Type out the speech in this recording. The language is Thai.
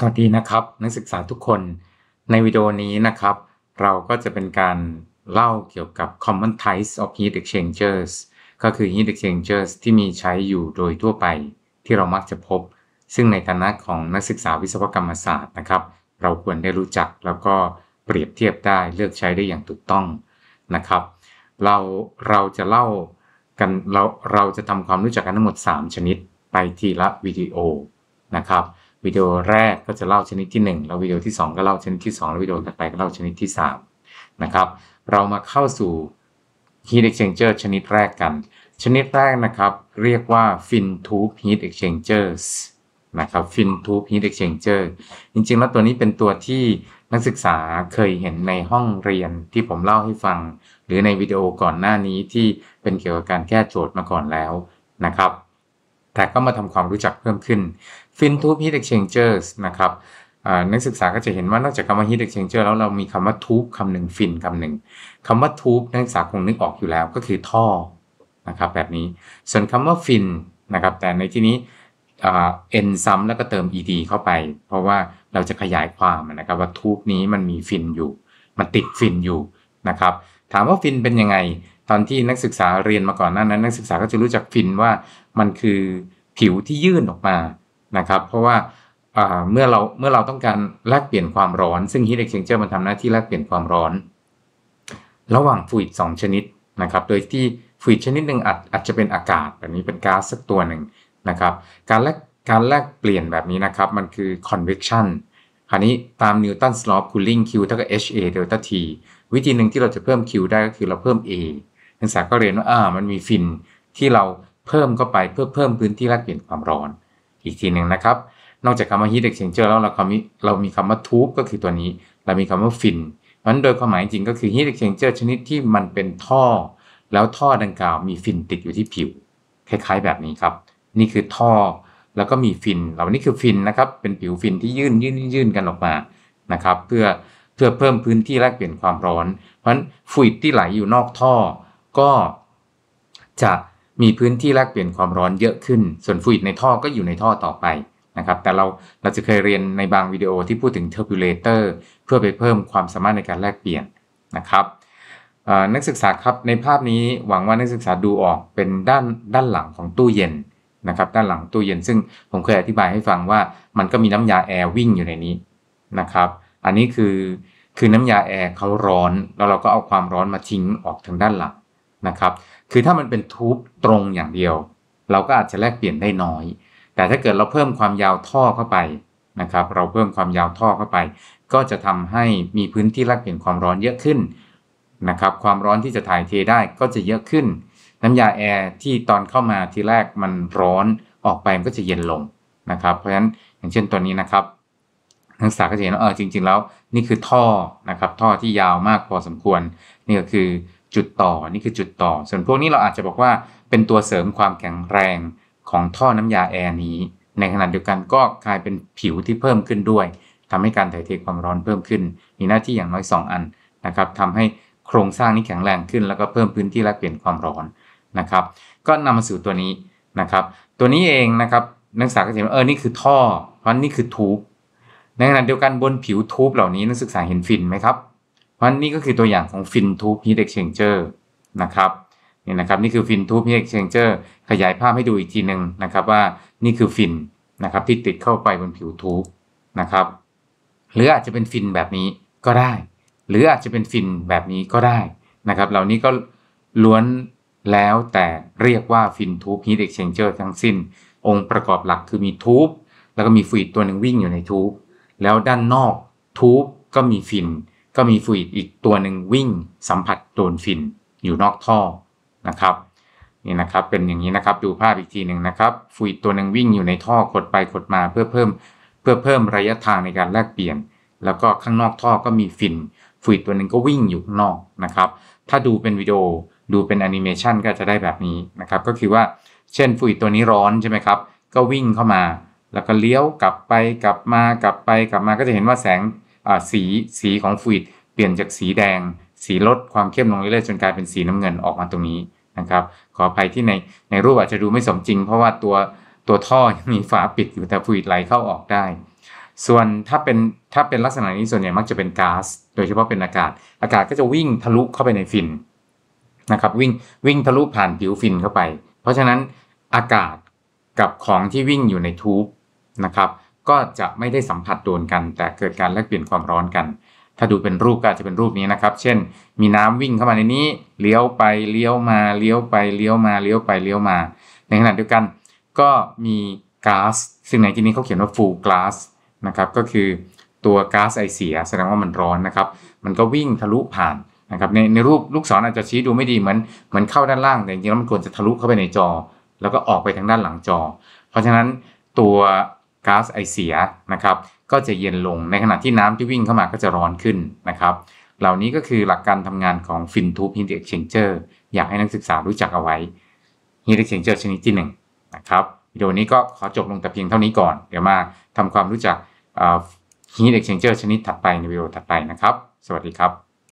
สวัสดีนะครับนักศึกษาทุกคนในวิดีโอนี้นะครับ เราก็จะเป็นการเล่าเกี่ยวกับ common types of heat exchangers ก็คือ heat exchangers ที่มีใช้อยู่โดยทั่วไป ที่เรามักจะพบ ซึ่งในฐานะของนักศึกษาวิศวกรรมศาสตร์นะครับ เราควรได้รู้จักแล้วก็เปรียบเทียบได้เลือกใช้ได้อย่างถูกต้องนะครับ เราเราจะเล่ากันเราเราจะทำความรู้จักกันทั้งหมด 3 ชนิดไปทีละวิดีโอนะครับวิดีโอแรกก็จะเล่าชนิดที่1แล้ววิดีโอที่ 2 ก็เล่าชนิดที่2แล้ววิดีโอต่อไปก็เล่าชนิดที่ 3 นะครับ เรามาเข้าสู่ heat exchanger ชนิดแรกกันชนิดแรกนะครับ เรียกว่า fin tube heat exchangers นะครับ fin tube heat exchanger จริงๆแล้วตัวนี้เป็นตัวที่นักศึกษาเคยเห็นในห้องเรียนที่ผมเล่าให้ฟัง หรือในวิดีโอก่อนหน้านี้ที่เป็นเกี่ยวกับการแก้โจทย์มาก่อนแล้วนะครับแต่ก็มาทำความรู้จักเพิ่มขึ้น f i n t o b Heat Exchangers นะครับนักศึกษาก็จะเห็นว่านอกจากคำว่า heat exchanger แล้วเรามีคำว่า tube คำหนึ่ง fin คำหนึ่งคำว่า tube นักศึกษาคงนึกออกอยู่แล้วก็คือท่อ นะครับแบบนี้ส่วนคำว่า fin นะครับ แต่ในที่นี้เอ็นซ้ำแล้วก็เติม ed เข้าไป เพราะว่าเราจะขยายความนะครับว่าทูบนี้มันมีฟินอยู่มันติดฟินอยู่นะครับถามว่าฟินเป็นยังไงตอนที่นักศึกษาเรียนมาก่อนหน้านั้น นักศึกษาก็จะรู้จักฟินว่ามันคือผิวที่ยื่นออกมานะครับเพราะว่าเมื่อเราเมื่อเราต้องการแลกเปลี่ยนความร้อนซึ่งฮี h e อ t ์เชนเจอร์มันทำหน้าที่แลกเปลี่ยนความร้อน ระหว่างฟูอิดสองชนิดนะครับโดยที่ฟูอิดชนิดหนึ่งอาจอาจจะเป็นอากาศแบบนี้เป็นก๊าซสักตัวหนึ่งนะครับ การแลกการแลกเปลี่ยนแบบนี้นะครับมันคือคอนเวกชันคราวนี้ตามนิวตันสโลปคูลิ่ง Q เท่ากับ h a เดลต้า t วิธีหนึ่งที่เราจะเพิ่ม Q ได้ก็คือเราเพิ่ม a นักศึกษาก็เรียนว่าอ่ามันมีฟินที่เราเพิ่มเข้าไปเพื่อเพิ่มพื้นที่แลกเปลี่ยนความร้อน อีกทีหนึ่งนะครับ นอกจากคำว่า heat exchanger แล้วเราคำเรามีคำว่า tube ก็คือตัวนี้เรามีคำว่าฟินมันโดยความหมายจริงก็คือ heat exchanger ชนิดที่มันเป็นท่อ แล้วท่อดังกล่าวมีฟินติดอยู่ที่ผิว คล้ายๆแบบนี้ครับ นี่คือท่อ แล้วก็มีฟินเหล่านี้คือฟินนะครับเป็นผิวฟินที่ยื่นยื่นยื่นกันออกมานะครับเพื่อเพื่อเพิ่มพื้นที่แลกเปลี่ยนความร้อนเพราะฉะนั้นฟลุิดที่ไหลอยู่นอกท่อก็จะมีพื้นที่แลกเปลี่ยนความร้อนเยอะขึ้น ส่วนฟลูอิดในท่อก็อยู่ในท่อต่อไปนะครับ แต่เราเราจะเคยเรียนในบางวิดีโอที่พูดถึงเทอร์บิเลเตอร์เพื่อไปเพิ่มความสามารถในการแลกเปลี่ยนนะครับนักศึกษาครับในภาพนี้หวังว่านักศึกษาดูออกเป็นด้านด้านหลังของตู้เย็นนะครับด้านหลังตู้เย็น ซึ่งผมเคยอธิบายให้ฟังว่ามันก็มีน้ำยาแอร์วิ่งอยู่ในนี้นะครับอันนี้คือคือน้ำยาแอร์เขาร้อนแล้วเราก็เอาความร้อนมาทิ้งออกทางด้านหลังนะครับ คือถ้ามันเป็นทูบตรงอย่างเดียว เราก็อาจจะแลกเปลี่ยนได้น้อย แต่ถ้าเกิดเราเพิ่มความยาวท่อเข้าไป นะครับ เราเพิ่มความยาวท่อเข้าไป ก็จะทำให้มีพื้นที่แลกเปลี่ยนความร้อนเยอะขึ้น นะครับ ความร้อนที่จะถ่ายเทได้ก็จะเยอะขึ้น น้ำยาแอร์ที่ตอนเข้ามาทีแรกมันร้อนออกไปมันก็จะเย็นลงนะครับ เพราะฉะนั้นอย่างเช่นตัวนี้นะครับนักศึกษาก็จะเห็นว่าเออจริงๆ แล้วนี่คือท่อนะครับท่อที่ยาวมากพอสมควรนี่ก็คือจุดต่อนี่คือจุดต่อ ส่วนพวกนี้เราอาจจะบอกว่าเป็นตัวเสริมความแข็งแรงของท่อน้ำยาแอร์นี้ ในขณะเดียวกันก็กลายเป็นผิวที่เพิ่มขึ้นด้วย ทำให้การถ่ายเทความร้อนเพิ่มขึ้น มีหน้าที่อย่างน้อย 2 อันนะครับทำให้โครงสร้างนี้แข็งแรงขึ้น แล้วก็เพิ่มพื้นที่และเปลี่ยนความร้อนนะครับ ก็นำมาสู่ตัวนี้นะครับ ตัวนี้เองนะครับนักศึกษาก็จะเห็นว่าเออนี่คือท่อเพราะนี่คือทูบในขณะเดียวกันบนผิวทูบเหล่านี้นักศึกษาเห็นฝิ่นไหมครับเพราะนี่ก็คือตัวอย่างของฟินทูพีเด็กเชงเจอร์นะครับนี่นะครับนี่คือฟินทูพีเด็กเชงเจอร์ขยายภาพให้ดูอีกทีหนึ่งนะครับว่านี่คือฟินนะครับที่ติดเข้าไปบนผิวทูบนะครับ หรืออาจจะเป็นฟินแบบนี้ก็ได้ หรืออาจจะเป็นฟินแบบนี้ก็ได้นะครับ เหล่านี้ ก็ล้วนแล้วแต่เรียกว่าฟินทูพีเด็กเชงเจอร์ทั้งสิ้น องค์ประกอบหลักคือมีทูบแล้วก็มีฟลตัวหนึ่งวิ่งอยู่ในทูบแล้วด้านนอกทูบก็มีฟินก็มีฟลูอิดอีกตัวหนึ่งวิ่ง สัมผัสโดนฟินอยู่นอกท่อนะครับ นี่นะครับเป็นอย่างนี้นะครับ ดูภาพอีกทีหนึ่งนะครับฟลูอิดตัวหนึ่งวิ่งอยู่ในท่อขดไปขดมา เพื่อเพิ่มเพื่อเพิ่มระยะทางในการแลกเปลี่ยน แล้วก็ข้างนอกท่อก็มีฟินฟลูอิดตัวหนึ่งก็วิ่งอยู่ข้างนอกนะครับ ถ้าดูเป็นวิดีโอดูเป็นแอนิเมชันก็จะได้แบบนี้นะครับก็คือว่า เช่นฟลูอิดตัวนี้ร้อนใช่ไหมครับก็วิ่งเข้ามา แล้วก็เลี้ยวกลับไปกลับมากลับไปกลับมาก็จะเห็นว่าแสงสีสีของฟลูดเปลี่ยนจากสีแดง สีลดความเข้มลงเรื่อยๆจนกลายเป็นสีน้ำเงินออกมาตรงนี้นะครับ ขออภัยที่ในในรูปอาจจะดูไม่สมจริง เพราะว่าตัวตัวท่อมีฝาปิดอยู่แต่ฟลูดไหลเข้าออกได้ ส่วนถ้าเป็นถ้าเป็นลักษณะนี้ส่วนใหญ่มักจะเป็นก๊าซโดยเฉพาะเป็นอากาศ อากาศก็จะวิ่งทะลุเข้าไปในฟินนะครับวิ่งวิ่งทะลุผ่านผิวฟินเข้าไป เพราะฉะนั้นอากาศกับของที่วิ่งอยู่ในทูบนะครับก็จะไม่ได้สัมผัสโดนกัน แต่เกิดการแลกเปลี่ยนความร้อนกัน ถ้าดูเป็นรูปก็อาจจะเป็นรูปนี้นะครับ เช่น มีน้ำวิ่งเข้ามาในนี้ เลี้ยวไป เลี้ยวมา เลี้ยวไป เลี้ยวมา เลี้ยวไป เลี้ยวมา ในขณะเดียวกัน ก็มีก๊าซ ซึ่งในที่นี้เขาเขียนว่า full glass นะครับ ก็คือ ตัวก๊าซไอเสียแสดงว่ามันร้อนนะครับ มันก็วิ่งทะลุผ่านนะครับ ในในรูปลูกศรออาจจะชี้ดูไม่ดีเหมือนเหมือนเข้าด้านล่าง แต่จริงๆแล้วมันควรจะทะลุเข้าไปในจอ แล้วก็ออกไปทางด้านหลังจอ เพราะฉะนั้นตัวก๊าซไอเสียนะครับ ก็จะเย็นลงในขณะที่น้ำที่วิ่งเข้ามาก็จะร้อนขึ้นนะครับ เหล่านี้ก็คือหลักการทำงานของฟินทูพฮีทเอ็กเชนเจอร์อยากให้นักศึกษารู้จักเอาไว้ฮีทเอ็กเชนเจอร์ชนิดที่ 1นนะครับวิดีโอนี้ก็ขอจบลงแต่เพียงเท่านี้ก่อนเดี๋ยวมาทำความรู้จักฮีทเอ็กเชนเจอร์ชนิดถัดไปในวิดีโอถัดไปนะครับ สวัสดีครับ